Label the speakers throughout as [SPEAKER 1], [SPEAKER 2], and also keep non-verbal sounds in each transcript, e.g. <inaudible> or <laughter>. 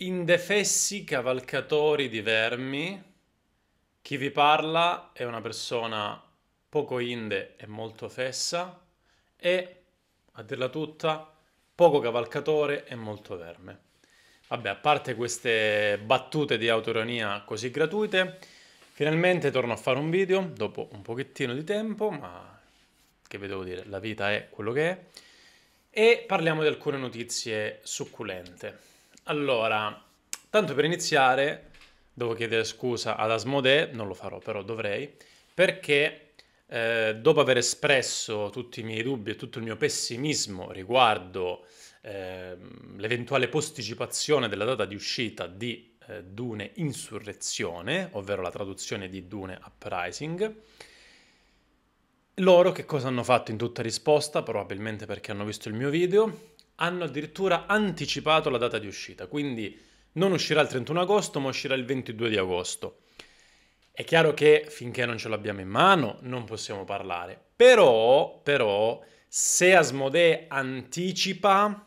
[SPEAKER 1] Indefessi cavalcatori di vermi, chi vi parla è una persona poco inde e molto fessa e, a dirla tutta, poco cavalcatore e molto verme. Vabbè, a parte queste battute di autoironia così gratuite, finalmente torno a fare un video dopo un pochettino di tempo, ma che vi devo dire, la vita è quello che è, e parliamo di alcune notizie succulente. Allora, tanto per iniziare, devo chiedere scusa ad Asmode, non lo farò però dovrei, perché eh, dopo aver espresso tutti i miei dubbi e tutto il mio pessimismo riguardo eh, l'eventuale posticipazione della data di uscita di eh, Dune Insurrezione, ovvero la traduzione di Dune Uprising, loro che cosa hanno fatto in tutta risposta? Probabilmente perché hanno visto il mio video, hanno addirittura anticipato la data di uscita, quindi non uscirà il 31 agosto ma uscirà il 22 di agosto. È chiaro che finché non ce l'abbiamo in mano non possiamo parlare, però, però se Asmodee anticipa,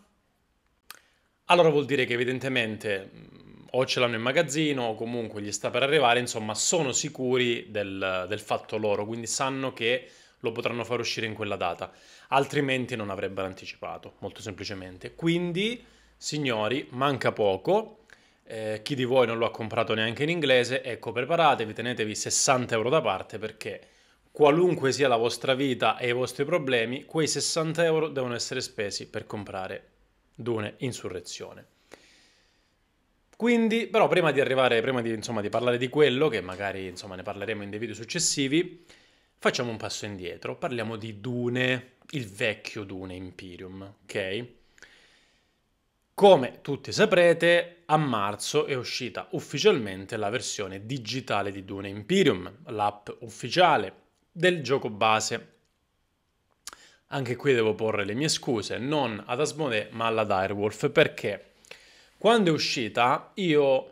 [SPEAKER 1] allora vuol dire che evidentemente mm, o ce l'hanno in magazzino o comunque gli sta per arrivare, insomma sono sicuri del, del fatto loro, quindi sanno che lo potranno far uscire in quella data, altrimenti non avrebbero anticipato, molto semplicemente. Quindi, signori, manca poco. Eh, chi di voi non lo ha comprato neanche in inglese, ecco, preparatevi, tenetevi 60 euro da parte perché qualunque sia la vostra vita e i vostri problemi, quei 60 euro devono essere spesi per comprare Dune Insurrezione. Quindi, però, prima di arrivare, prima di, insomma, di parlare di quello, che magari insomma, ne parleremo in dei video successivi, Facciamo un passo indietro, parliamo di Dune, il vecchio Dune Imperium, ok? Come tutti saprete, a marzo è uscita ufficialmente la versione digitale di Dune Imperium, l'app ufficiale del gioco base. Anche qui devo porre le mie scuse, non ad Asmodee ma alla Direwolf, perché quando è uscita io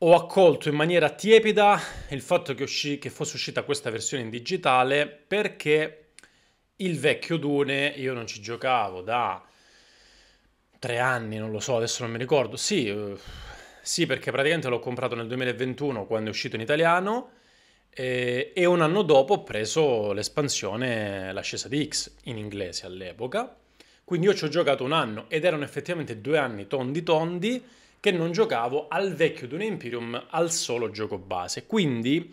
[SPEAKER 1] ho accolto in maniera tiepida il fatto che, usci- che fosse uscita questa versione in digitale perché il vecchio Dune io non ci giocavo da tre anni, non lo so, adesso non mi ricordo. Sì, eh, sì perché praticamente l'ho comprato nel 2021 quando è uscito in italiano eh, e un anno dopo ho preso l'espansione L'ascesa di X in inglese all'epoca. Quindi io ci ho giocato un anno ed erano effettivamente due anni tondi tondi che non giocavo al vecchio Dune Imperium al solo gioco base. Quindi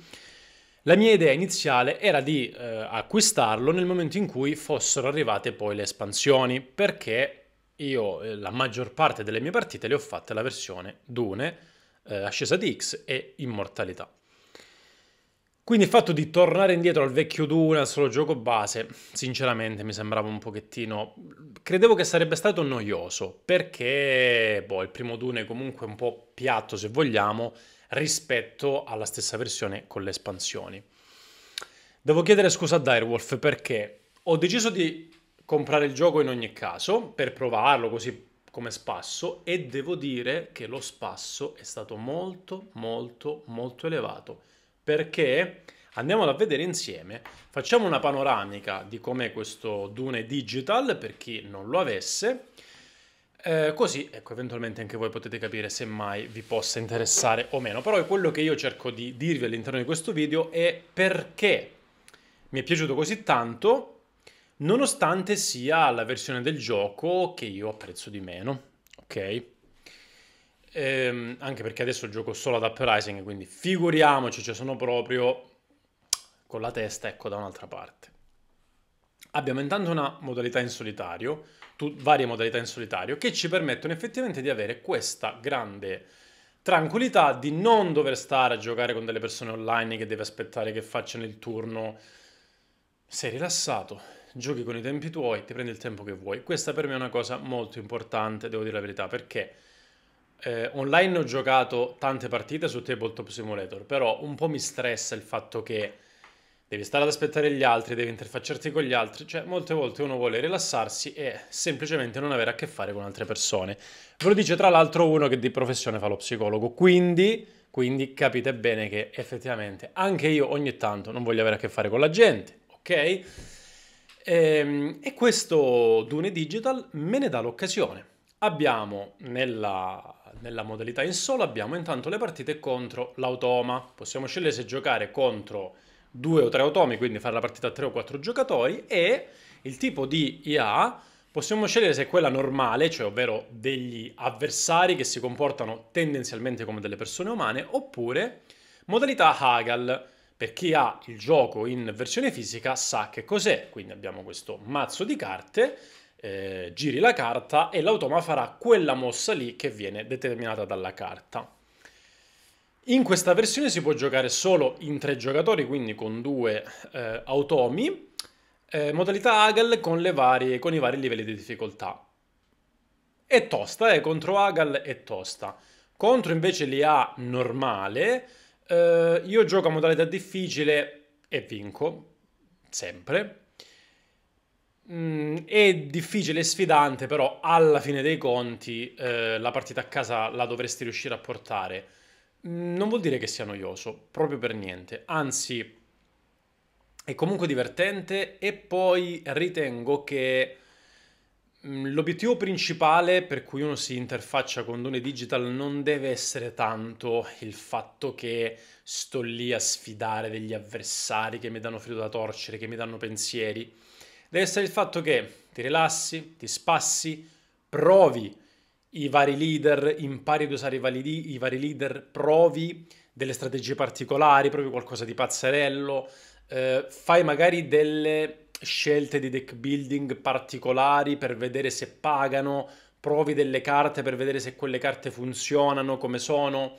[SPEAKER 1] la mia idea iniziale era di eh, acquistarlo nel momento in cui fossero arrivate poi le espansioni, perché io eh, la maggior parte delle mie partite le ho fatte la versione Dune, eh, Ascesa di X e Immortalità. Quindi il fatto di tornare indietro al vecchio Dune, al solo gioco base, sinceramente mi sembrava un pochettino Credevo che sarebbe stato noioso perché boh, il primo Dune è comunque un po' piatto, se vogliamo, rispetto alla stessa versione con le espansioni. Devo chiedere scusa a Direwolf perché ho deciso di comprare il gioco in ogni caso per provarlo così come spasso e devo dire che lo spasso è stato molto molto molto elevato perché Andiamola a vedere insieme, facciamo una panoramica di com'è questo Dune Digital per chi non lo avesse, eh, così ecco, eventualmente anche voi potete capire se mai vi possa interessare o meno, però quello che io cerco di dirvi all'interno di questo video è perché mi è piaciuto così tanto nonostante sia la versione del gioco che io apprezzo di meno, ok? Ehm, anche perché adesso gioco solo ad Uprising, quindi figuriamoci, cioè sono proprio con la testa ecco da un'altra parte. Abbiamo intanto una modalità in solitario, tu, varie modalità in solitario, che ci permettono effettivamente di avere questa grande tranquillità di non dover stare a giocare con delle persone online che devi aspettare che facciano il turno. Sei rilassato, giochi con i tempi tuoi, ti prendi il tempo che vuoi. Questa per me è una cosa molto importante, devo dire la verità, perché eh, online ho giocato tante partite su Tabletop Simulator, però un po' mi stressa il fatto che devi stare ad aspettare gli altri, devi interfacciarti con gli altri, cioè molte volte uno vuole rilassarsi e semplicemente non avere a che fare con altre persone. Ve lo dice tra l'altro uno che di professione fa lo psicologo, quindi, quindi capite bene che effettivamente anche io ogni tanto non voglio avere a che fare con la gente, ok? E, ehm, e questo Dune Digital me ne dà l'occasione. Abbiamo nella nella modalità in solo abbiamo intanto le partite contro l'automa. Possiamo scegliere se giocare contro due o tre automi, quindi fare la partita a tre o quattro giocatori, e il tipo di IA possiamo scegliere se è quella normale, cioè ovvero degli avversari che si comportano tendenzialmente come delle persone umane, oppure modalità Hagal. Per chi ha il gioco in versione fisica sa che cos'è, quindi abbiamo questo mazzo di carte, eh, giri la carta e l'automa farà quella mossa lì che viene determinata dalla carta. In questa versione si può giocare solo in tre giocatori, quindi con due eh, automi, eh, modalità Hagel con, varie, con i vari livelli di difficoltà. È tosta, eh, contro Hagel è tosta. Contro invece l'IA normale, eh, io gioco a modalità difficile e vinco, sempre. Mm, è difficile e sfidante, però alla fine dei conti eh, la partita a casa la dovresti riuscire a portare. Mm, non vuol dire che sia noioso, proprio per niente, anzi è comunque divertente e poi ritengo che mm, l'obiettivo principale per cui uno si interfaccia con Dune Digital non deve essere tanto il fatto che sto lì a sfidare degli avversari che mi danno filo da torcere, che mi danno pensieri, deve essere il fatto che ti rilassi, ti spassi, provi i vari leader, impari ad usare i vari, i vari leader, provi delle strategie particolari, provi qualcosa di pazzerello, eh, fai magari delle scelte di deck building particolari per vedere se pagano, provi delle carte per vedere se quelle carte funzionano, come sono.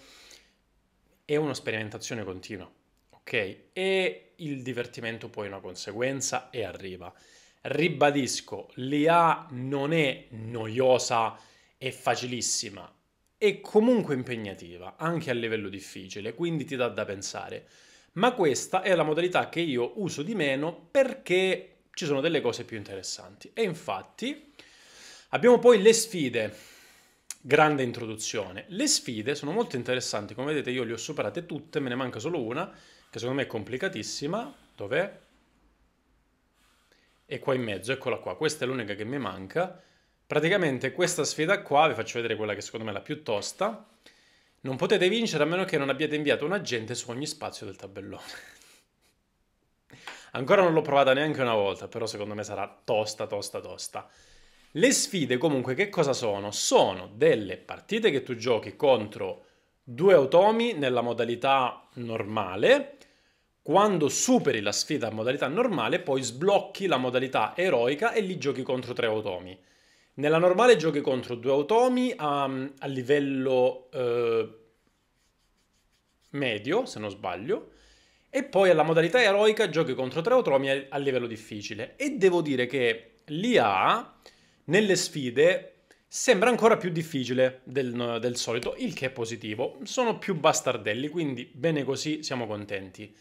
[SPEAKER 1] È una sperimentazione continua, ok? E il divertimento poi è una conseguenza e arriva. Ribadisco, l'IA non è noiosa è facilissima e comunque impegnativa, anche a livello difficile, quindi ti dà da pensare. Ma questa è la modalità che io uso di meno perché ci sono delle cose più interessanti. E infatti abbiamo poi le sfide. Grande introduzione. Le sfide sono molto interessanti, come vedete io le ho superate tutte, me ne manca solo una, che secondo me è complicatissima. Dov'è? E qua in mezzo, eccola qua. Questa è l'unica che mi manca Praticamente questa sfida qua, vi faccio vedere quella che secondo me è la più tosta, non potete vincere a meno che non abbiate inviato un agente su ogni spazio del tabellone. <laughs> Ancora non l'ho provata neanche una volta, però secondo me sarà tosta, tosta, tosta. Le sfide comunque che cosa sono? Sono delle partite che tu giochi contro due automi nella modalità normale. Quando superi la sfida a modalità normale, poi sblocchi la modalità eroica e li giochi contro tre automi. Nella normale giochi contro due automi a, mm, a livello eh, medio, se non sbaglio, e poi alla modalità eroica giochi contro tre automi a, a livello difficile. E devo dire che l'IA nelle sfide sembra ancora più difficile del, del, solito, il che è positivo. Sono più bastardelli, quindi bene così, siamo contenti.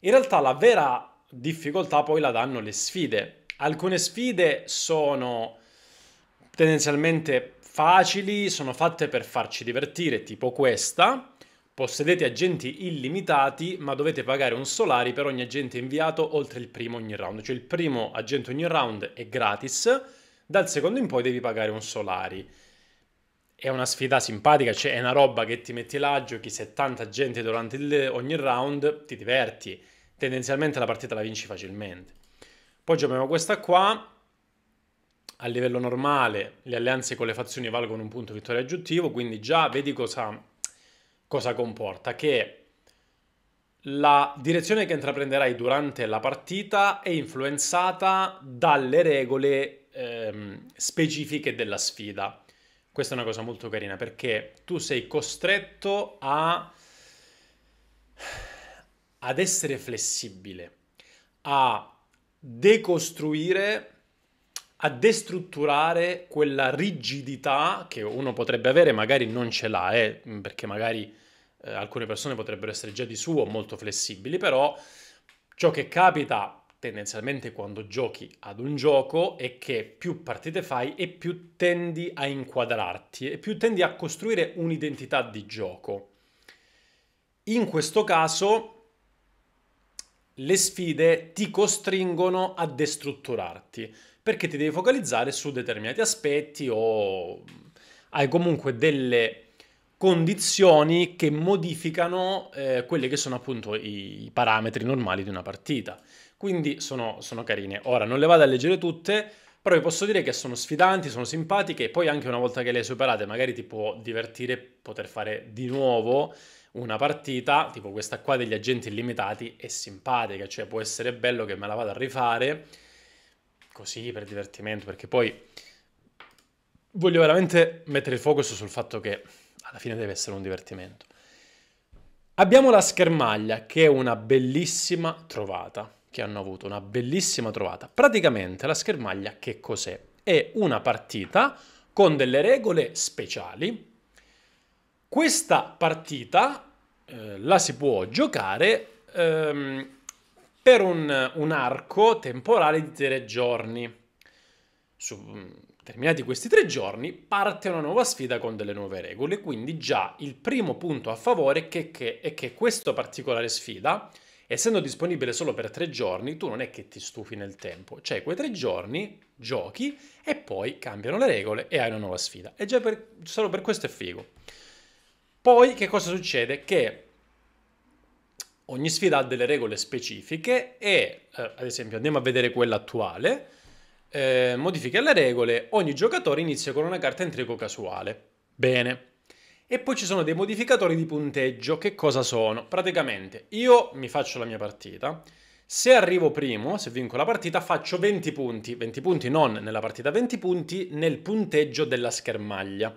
[SPEAKER 1] In realtà la vera difficoltà poi la danno le sfide. Alcune sfide sono tendenzialmente facili, sono fatte per farci divertire, tipo questa. Possedete agenti illimitati, ma dovete pagare un solari per ogni agente inviato oltre il primo ogni round. Cioè il primo agente ogni round è gratis, dal secondo in poi devi pagare un solari. È una sfida simpatica, cioè è una roba che ti metti là, giochi 70 agenti durante il, ogni round, ti diverti. Tendenzialmente la partita la vinci facilmente. Poi giochiamo questa qua, a livello normale le alleanze con le fazioni valgono un punto vittoria aggiuntivo, quindi già vedi cosa, cosa comporta, che la direzione che intraprenderai durante la partita è influenzata dalle regole ehm, specifiche della sfida. Questa è una cosa molto carina perché tu sei costretto a... ad essere flessibile, a decostruire a destrutturare quella rigidità che uno potrebbe avere, magari non ce l'ha, eh, perché magari eh, alcune persone potrebbero essere già di suo molto flessibili, però ciò che capita tendenzialmente quando giochi ad un gioco è che più partite fai e più tendi a inquadrarti e più tendi a costruire un'identità di gioco. In questo caso le sfide ti costringono a destrutturarti perché ti devi focalizzare su determinati aspetti o hai comunque delle condizioni che modificano eh, quelli che sono appunto i parametri normali di una partita. Quindi sono, sono carine. Ora non le vado a leggere tutte, però vi posso dire che sono sfidanti, sono simpatiche e poi anche una volta che le hai superate magari ti può divertire poter fare di nuovo una partita, tipo questa qua degli agenti illimitati, è simpatica, cioè può essere bello che me la vada a rifare così per divertimento, perché poi voglio veramente mettere il focus sul fatto che alla fine deve essere un divertimento. Abbiamo la schermaglia, che è una bellissima trovata, che hanno avuto una bellissima trovata. Praticamente la schermaglia che cos'è? È una partita con delle regole speciali. Questa partita eh, la si può giocare ehm, per un, un arco temporale di tre giorni. Su, terminati questi tre giorni, parte una nuova sfida con delle nuove regole, quindi già il primo punto a favore è che, che, è che questa particolare sfida, essendo disponibile solo per tre giorni, tu non è che ti stufi nel tempo, cioè quei tre giorni giochi e poi cambiano le regole e hai una nuova sfida. E già per, solo per questo è figo. Poi che cosa succede? Che ogni sfida ha delle regole specifiche e, eh, ad esempio, andiamo a vedere quella attuale, eh, modifica le regole, ogni giocatore inizia con una carta in casuale. Bene. E poi ci sono dei modificatori di punteggio, che cosa sono? Praticamente io mi faccio la mia partita, se arrivo primo, se vinco la partita, faccio 20 punti, 20 punti non nella partita, 20 punti nel punteggio della schermaglia.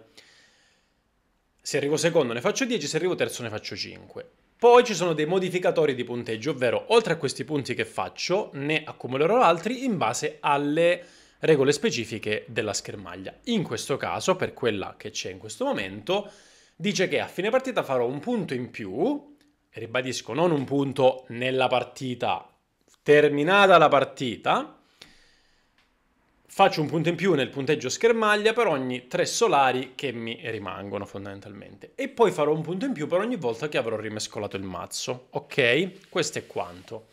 [SPEAKER 1] Se arrivo secondo ne faccio 10, se arrivo terzo ne faccio 5. Poi ci sono dei modificatori di punteggio, ovvero oltre a questi punti che faccio ne accumulerò altri in base alle regole specifiche della schermaglia. In questo caso, per quella che c'è in questo momento, dice che a fine partita farò un punto in più, ribadisco non un punto nella partita, terminata la partita, Faccio un punto in più nel punteggio schermaglia per ogni tre solari che mi rimangono fondamentalmente. E poi farò un punto in più per ogni volta che avrò rimescolato il mazzo. Ok? Questo è quanto.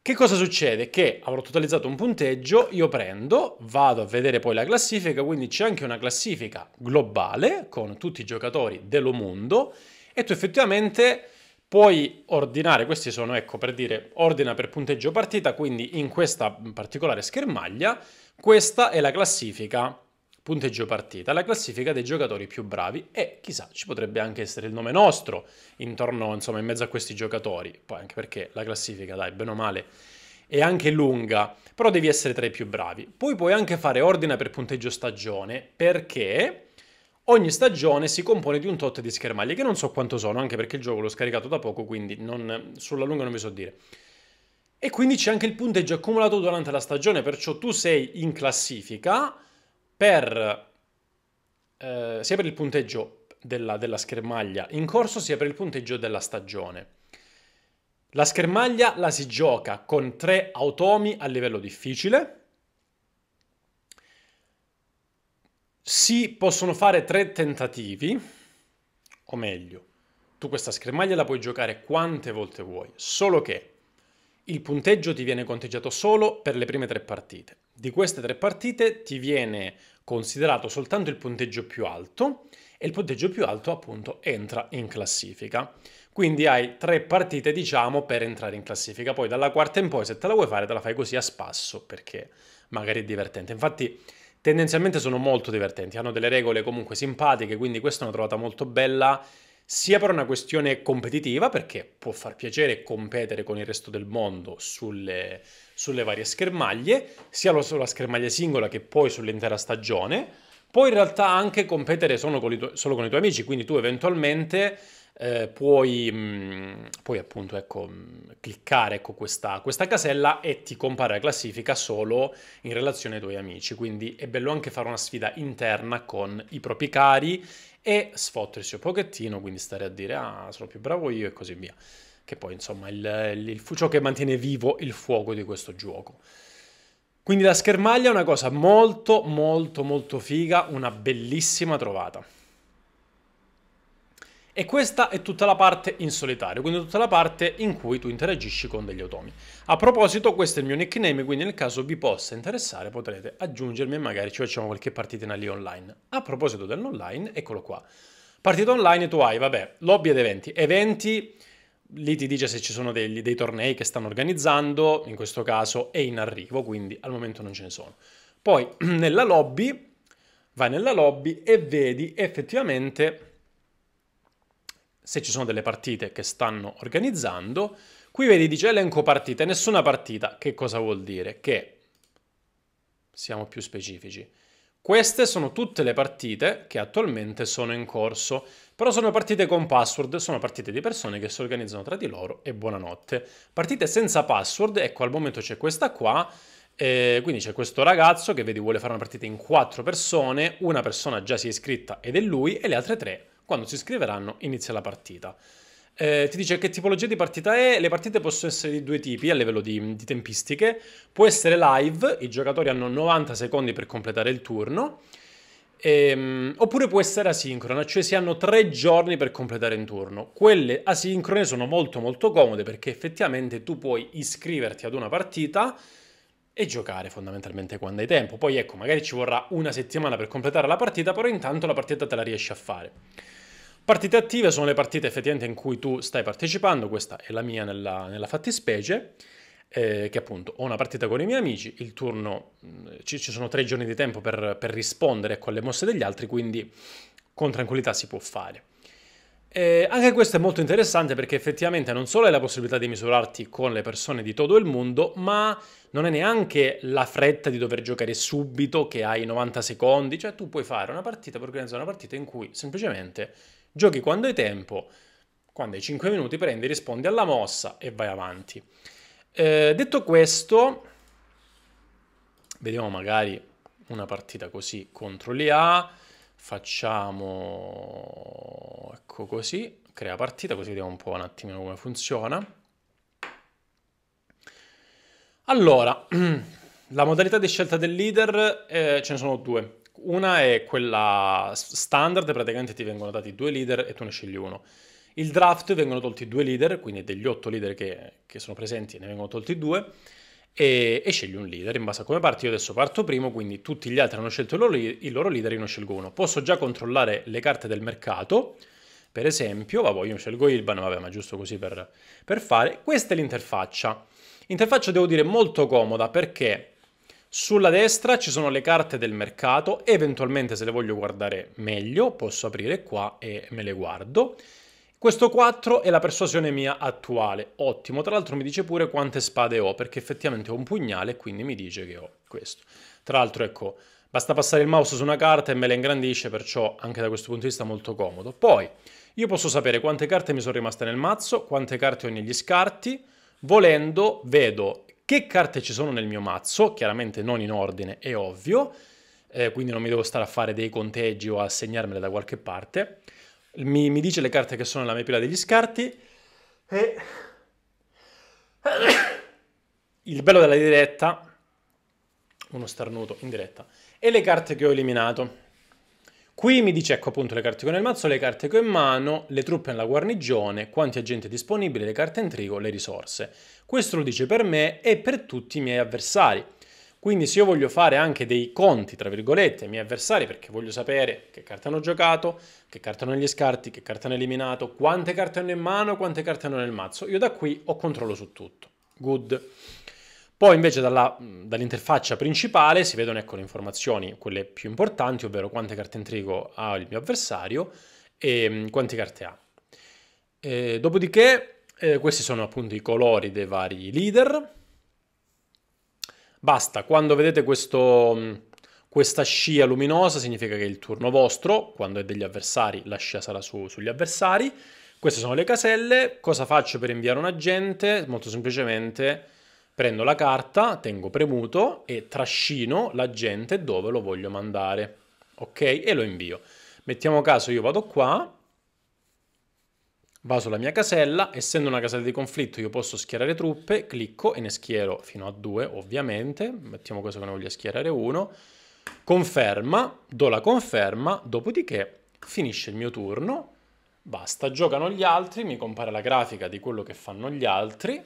[SPEAKER 1] Che cosa succede? Che avrò totalizzato un punteggio, io prendo, vado a vedere poi la classifica, quindi c'è anche una classifica globale con tutti i giocatori dello mondo e tu effettivamente Puoi ordinare, questi sono, ecco, per dire, ordina per punteggio partita, quindi in questa particolare schermaglia, questa è la classifica punteggio partita, la classifica dei giocatori più bravi e chissà, ci potrebbe anche essere il nome nostro intorno, insomma, in mezzo a questi giocatori, poi anche perché la classifica, dai, bene o male, è anche lunga, però devi essere tra i più bravi. Poi puoi anche fare ordina per punteggio stagione perché Ogni stagione si compone di un tot di schermaglie, che non so quanto sono, anche perché il gioco l'ho scaricato da poco, quindi non, sulla lunga non vi so dire. E quindi c'è anche il punteggio accumulato durante la stagione, perciò tu sei in classifica per, eh, sia per il punteggio della, della schermaglia in corso, sia per il punteggio della stagione. La schermaglia la si gioca con tre automi a livello difficile, si possono fare tre tentativi, o meglio, tu questa schermaglia la puoi giocare quante volte vuoi, solo che il punteggio ti viene conteggiato solo per le prime tre partite. Di queste tre partite ti viene considerato soltanto il punteggio più alto e il punteggio più alto appunto entra in classifica. Quindi hai tre partite diciamo per entrare in classifica, poi dalla quarta in poi se te la vuoi fare te la fai così a spasso perché magari è divertente. Infatti tendenzialmente sono molto divertenti, hanno delle regole comunque simpatiche, quindi questa l'ho trovata molto bella sia per una questione competitiva, perché può far piacere competere con il resto del mondo sulle, sulle varie schermaglie, sia sulla schermaglia singola che poi sull'intera stagione. Poi in realtà anche competere solo con, tu- solo con i tuoi amici, quindi tu eventualmente eh, puoi, mh, mm, puoi, appunto ecco, mh, mm, cliccare ecco, questa, questa, casella e ti compare la classifica solo in relazione ai tuoi amici. Quindi è bello anche fare una sfida interna con i propri cari e sfottersi un pochettino, quindi stare a dire ah sono più bravo io e così via. Che poi insomma il, il, il, ciò che mantiene vivo il fuoco di questo gioco. Quindi la schermaglia è una cosa molto molto molto figa, una bellissima trovata. E questa è tutta la parte in solitario, quindi tutta la parte in cui tu interagisci con degli automi. A proposito, questo è il mio nickname, quindi nel caso vi possa interessare potrete aggiungermi e magari ci facciamo qualche partitina lì online. A proposito dell'online, eccolo qua. Partita online tu hai, vabbè, lobby ed eventi. Eventi, lì ti dice se ci sono dei, dei tornei che stanno organizzando, in questo caso è in arrivo, quindi al momento non ce ne sono. Poi <clears throat> nella lobby, vai nella lobby e vedi effettivamente se ci sono delle partite che stanno organizzando. Qui vedi dice elenco partite, nessuna partita. Che cosa vuol dire? Che, siamo più specifici, queste sono tutte le partite che attualmente sono in corso, però sono partite con password, sono partite di persone che si organizzano tra di loro e buonanotte. Partite senza password, ecco al momento c'è questa qua, eh, quindi c'è questo ragazzo che vedi vuole fare una partita in quattro persone, una persona già si è iscritta ed è lui e le altre tre quando si iscriveranno inizia la partita. Eh, ti dice che tipologia di partita è, le partite possono essere di due tipi a livello di, di tempistiche, può essere live, i giocatori hanno 90 secondi per completare il turno, Ehm, oppure può essere asincrona, cioè si hanno tre giorni per completare un turno. Quelle asincrone sono molto molto comode perché effettivamente tu puoi iscriverti ad una partita, e giocare fondamentalmente quando hai tempo. Poi ecco, magari ci vorrà una settimana per completare la partita, però intanto la partita te la riesci a fare. Partite attive sono le partite effettivamente in cui tu stai partecipando, questa è la mia nella, nella fattispecie, eh, che appunto ho una partita con i miei amici, il turno, mm, ci, ci sono tre giorni di tempo per, per rispondere ecco, alle mosse degli altri, quindi con tranquillità si può fare. Eh, anche questo è molto interessante perché effettivamente non solo hai la possibilità di misurarti con le persone di tutto il mondo, ma non è neanche la fretta di dover giocare subito che hai 90 secondi, cioè tu puoi fare una partita, puoi organizzare una partita in cui semplicemente giochi quando hai tempo, quando hai 5 minuti prendi, rispondi alla mossa e vai avanti. Eh, detto questo, vediamo magari una partita così contro l'IA facciamo ecco così, crea partita, così vediamo un po' un attimino come funziona. Allora, <clears throat> la modalità di scelta del leader eh, ce ne sono due. Una è quella standard, praticamente ti vengono dati due leader e tu ne scegli uno. Il draft vengono tolti due leader, quindi degli otto leader che, che sono presenti ne vengono tolti due e, e, scegli un leader in base a come parti. Io adesso parto primo, quindi tutti gli altri hanno scelto il loro, il loro leader, io ne scelgo uno. Posso già controllare le carte del mercato, per esempio, vabbè, io scelgo Ilban, vabbè, ma giusto così per, per fare. Questa è l'interfaccia. Interfaccia devo dire molto comoda perché sulla destra ci sono le carte del mercato, eventualmente se le voglio guardare meglio posso aprire qua e me le guardo. Questo 4 è la persuasione mia attuale, ottimo. Tra l'altro mi dice pure quante spade ho, perché effettivamente ho un pugnale, quindi mi dice che ho questo. Tra l'altro, ecco, basta passare il mouse su una carta e me la ingrandisce, perciò anche da questo punto di vista molto comodo. Poi, io posso sapere quante carte mi sono rimaste nel mazzo, quante carte ho negli scarti, volendo vedo che carte ci sono nel mio mazzo, chiaramente non in ordine, è ovvio, eh, quindi non mi devo stare a fare dei conteggi o a segnarmele da qualche parte mi, mi dice le carte che sono la mia pila degli scarti e... Il bello della diretta, uno starnuto in diretta, e le carte che ho eliminato. Qui mi dice ecco appunto le carte che ho nel mazzo, le carte che ho in mano, le truppe nella guarnigione, quanti agenti disponibili, le carte in trigo, le risorse. Questo lo dice per me e per tutti i miei avversari. Quindi se io voglio fare anche dei conti, tra virgolette, ai miei avversari, perché voglio sapere che carte hanno giocato, che carte hanno gli scarti, che carte hanno eliminato, quante carte hanno in mano, quante carte hanno nel mazzo, io da qui ho controllo su tutto. Good. Poi invece dalla, dall'interfaccia principale si vedono ecco, le informazioni, quelle più importanti, ovvero quante carte in trigo ha il mio avversario e quante carte ha. E, eh, dopodiché eh, questi sono appunto i colori dei vari leader, Basta, quando vedete questo, mm, questa scia luminosa significa che è il turno vostro, quando è degli avversari la scia sarà su, sugli avversari. Queste sono le caselle, cosa faccio per inviare un agente? Molto semplicemente prendo la carta, tengo premuto e trascino l'agente dove lo voglio mandare, ok? E lo invio. Mettiamo caso io vado qua, Vado sulla mia casella, essendo una casella di conflitto io posso schierare truppe, clicco e ne schiero fino a due ovviamente, mettiamo questo che ne voglio schierare uno, conferma, do la conferma, dopodiché finisce il mio turno, basta, giocano gli altri, mi compare la grafica di quello che fanno gli altri,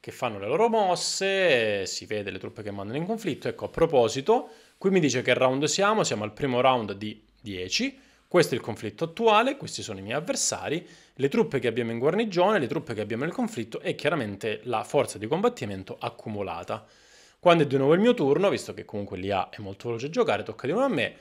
[SPEAKER 1] che fanno le loro mosse, si vede le truppe che mandano in conflitto, ecco a proposito, qui mi dice che round siamo, siamo al primo round di 10, questo è il conflitto attuale, questi sono i miei avversari, le truppe che abbiamo in guarnigione, le truppe che abbiamo nel conflitto e chiaramente la forza di combattimento accumulata. Quando è di nuovo il mio turno, visto che comunque l'IA è molto veloce a giocare, tocca di nuovo a me.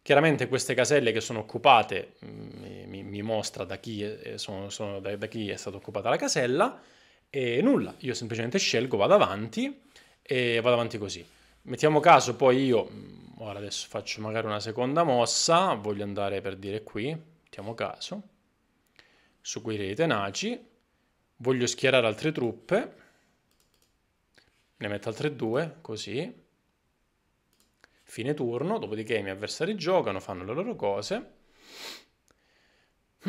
[SPEAKER 1] Chiaramente queste caselle che sono occupate mm, mi, mi, mi mostra da chi, eh, sono, sono, da, da chi è stata occupata la casella e nulla, io semplicemente scelgo, vado avanti e vado avanti così. Mettiamo caso poi io, mm, ora adesso faccio magari una seconda mossa, voglio andare per dire qui, mettiamo caso, su quei rei tenaci, voglio schierare altre truppe, ne metto altre due, così, fine turno, dopodiché i miei avversari giocano, fanno le loro cose. <clears throat>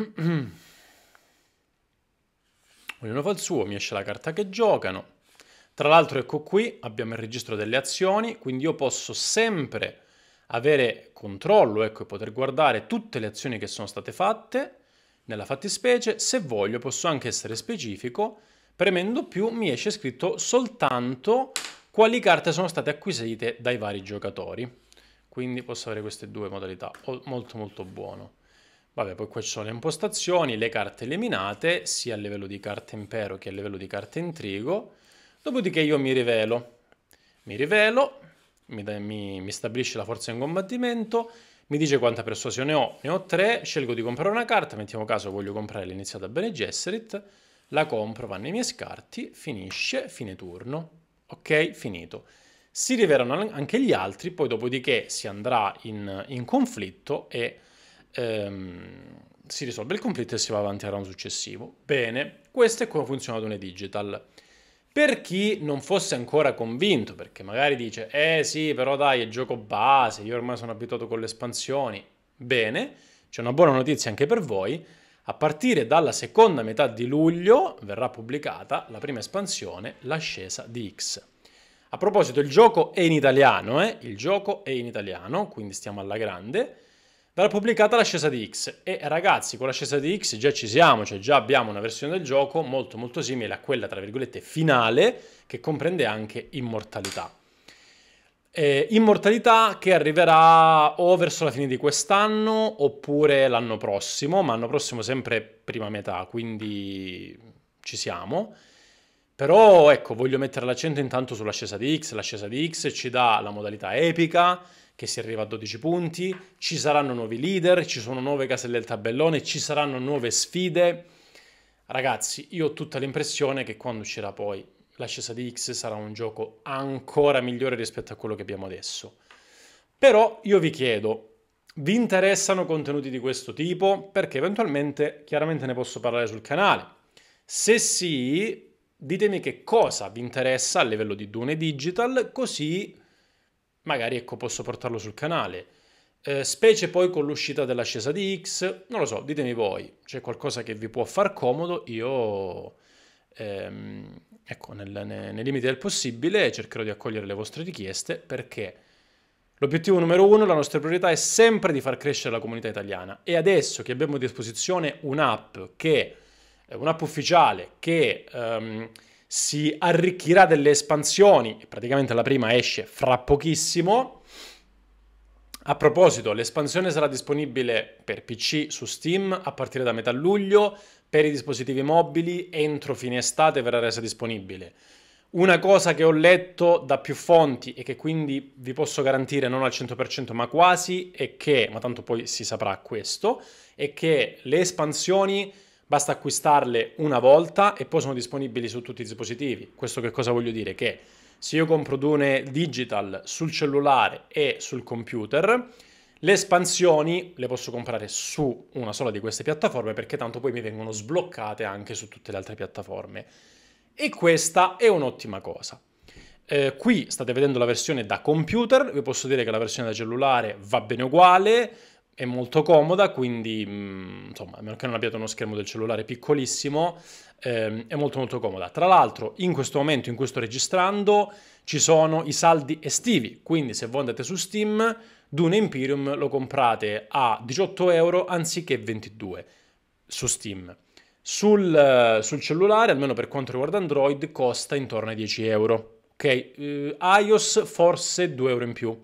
[SPEAKER 1] Ognuno fa il suo, mi esce la carta che giocano. Tra l'altro ecco qui, abbiamo il registro delle azioni, quindi io posso sempre avere controllo, ecco, e poter guardare tutte le azioni che sono state fatte, nella fattispecie, se voglio, posso anche essere specifico, premendo più mi esce scritto soltanto quali carte sono state acquisite dai vari giocatori. Quindi posso avere queste due modalità, molto molto buono. Vabbè, poi qua ci sono le impostazioni, le carte eliminate, sia a livello di carta impero che a livello di carta intrigo. Dopodiché io mi rivelo. Mi rivelo, mi, mi, mi stabilisce la forza in combattimento mi dice quanta persuasione ho, ne ho 3, scelgo di comprare una carta, mettiamo caso voglio comprare l'iniziata Bene Gesserit, la compro, va nei miei scarti, finisce, fine turno, ok, finito. Si rivelano anche gli altri, poi dopodiché si andrà in, in conflitto e ehm, si risolve il conflitto e si va avanti al round successivo. Bene, questo è come funziona Dune Digital. Per chi non fosse ancora convinto, perché magari dice, eh sì, però dai, è gioco base, io ormai sono abituato con le espansioni, bene, c'è una buona notizia anche per voi, a partire dalla seconda metà di luglio verrà pubblicata la prima espansione, l'ascesa di X. A proposito, il gioco è in italiano, eh? il gioco è in italiano, quindi stiamo alla grande verrà pubblicata l'ascesa di X e ragazzi con l'ascesa di X già ci siamo, cioè già abbiamo una versione del gioco molto molto simile a quella tra virgolette finale che comprende anche Immortalità. Eh, immortalità che arriverà o verso la fine di quest'anno oppure l'anno prossimo, ma l'anno prossimo sempre prima metà, quindi ci siamo. Però ecco, voglio mettere l'accento intanto sull'ascesa di X, l'ascesa di X ci dà la modalità epica, che si arriva a 12 punti, ci saranno nuovi leader, ci sono nuove caselle del tabellone, ci saranno nuove sfide. Ragazzi, io ho tutta l'impressione che quando uscirà poi l'ascesa di X sarà un gioco ancora migliore rispetto a quello che abbiamo adesso. Però io vi chiedo, vi interessano contenuti di questo tipo? Perché eventualmente, chiaramente ne posso parlare sul canale. Se sì, ditemi che cosa vi interessa a livello di Dune Digital, così magari ecco, posso portarlo sul canale. Eh, specie poi con l'uscita dell'ascesa di X, non lo so, ditemi voi, c'è qualcosa che vi può far comodo, io ehm, ecco, nel, ne, nei limiti del possibile cercherò di accogliere le vostre richieste perché l'obiettivo numero uno, la nostra priorità è sempre di far crescere la comunità italiana e adesso che abbiamo a disposizione un'app che eh, un'app ufficiale che ehm, si arricchirà delle espansioni, praticamente la prima esce fra pochissimo. A proposito, l'espansione sarà disponibile per PC su Steam a partire da metà luglio, per i dispositivi mobili entro fine estate verrà resa disponibile. Una cosa che ho letto da più fonti e che quindi vi posso garantire non al 100% ma quasi è che, ma tanto poi si saprà questo, è che le espansioni Basta acquistarle una volta e poi sono disponibili su tutti i dispositivi. Questo che cosa voglio dire? Che se io compro Dune Digital sul cellulare e sul computer, le espansioni le posso comprare su una sola di queste piattaforme perché tanto poi mi vengono sbloccate anche su tutte le altre piattaforme. E questa è un'ottima cosa. Eh, qui state vedendo la versione da computer, vi posso dire che la versione da cellulare va bene uguale, è molto comoda, quindi mh, mm, insomma, a meno che non abbiate uno schermo del cellulare piccolissimo, ehm, è molto molto comoda. Tra l'altro, in questo momento in cui sto registrando, ci sono i saldi estivi, quindi se voi andate su Steam, Dune Imperium lo comprate a 18 euro anziché 22 su Steam. Sul, eh, sul cellulare, almeno per quanto riguarda Android, costa intorno ai 10 euro. Ok, uh, iOS forse 2 euro in più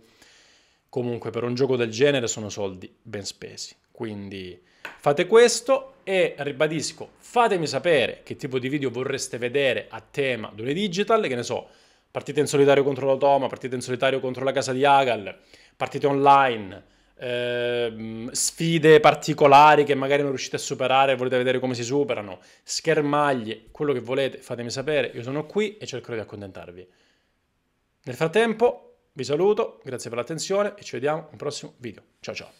[SPEAKER 1] Comunque per un gioco del genere sono soldi ben spesi. Quindi fate questo e ribadisco, fatemi sapere che tipo di video vorreste vedere a tema Dune Digital, che ne so, partite in solitario contro l'automa, partite in solitario contro la casa di Agal, partite online, ehm, sfide particolari che magari non riuscite a superare, volete vedere come si superano, schermaglie, quello che volete, fatemi sapere, io sono qui e cercherò di accontentarvi. Nel frattempo, vi saluto, grazie per l'attenzione e ci vediamo in un prossimo video. Ciao ciao!